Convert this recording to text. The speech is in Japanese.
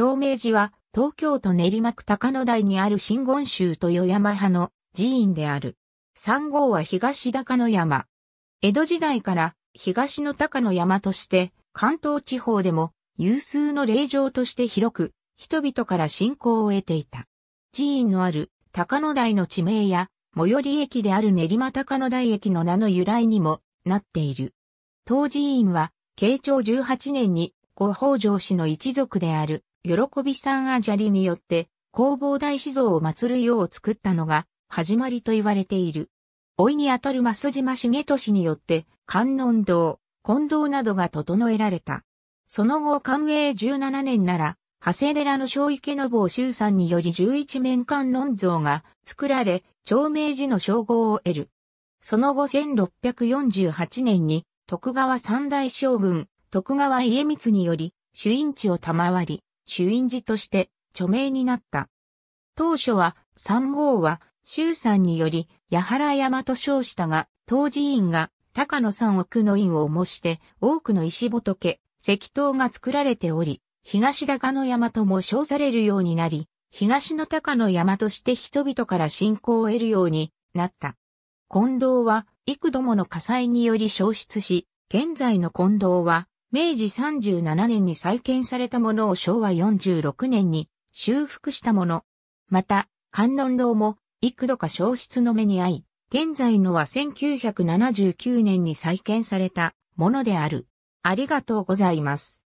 長明寺は東京都練馬区高野台にある真言宗と与山派の寺院である。三号は東高野山。江戸時代から東の高野山として関東地方でも有数の霊場として広く人々から信仰を得ていた。寺院のある高野台の地名や最寄り駅である練馬高野台駅の名の由来にもなっている。当寺院は慶長18年にご北条氏の一族である喜びさんあじゃりによって、弘法大師像を祀るよう作ったのが、始まりと言われている。老いにあたる増島重俊によって、観音堂、近堂などが整えられた。その後、寛永17年なら、長谷寺の小池信坊周さんにより11面観音像が作られ、長明寺の称号を得る。その後1648年に、徳川三大将軍、徳川家光により、主因地を賜り、朱印寺として著名になった。当初は三号は周参により八原山と称したが、当寺院が高野山奥の院を模して多くの石仏、石塔が作られており、東高野山とも称されるようになり、東の高野山として人々から信仰を得るようになった。近藤は幾度もの火災により消失し、現在の近藤は明治37年に再建されたものを昭和46年に修復したもの。また、観音堂も幾度か消失の目に遭い、現在のは1979年に再建されたものである。ありがとうございます。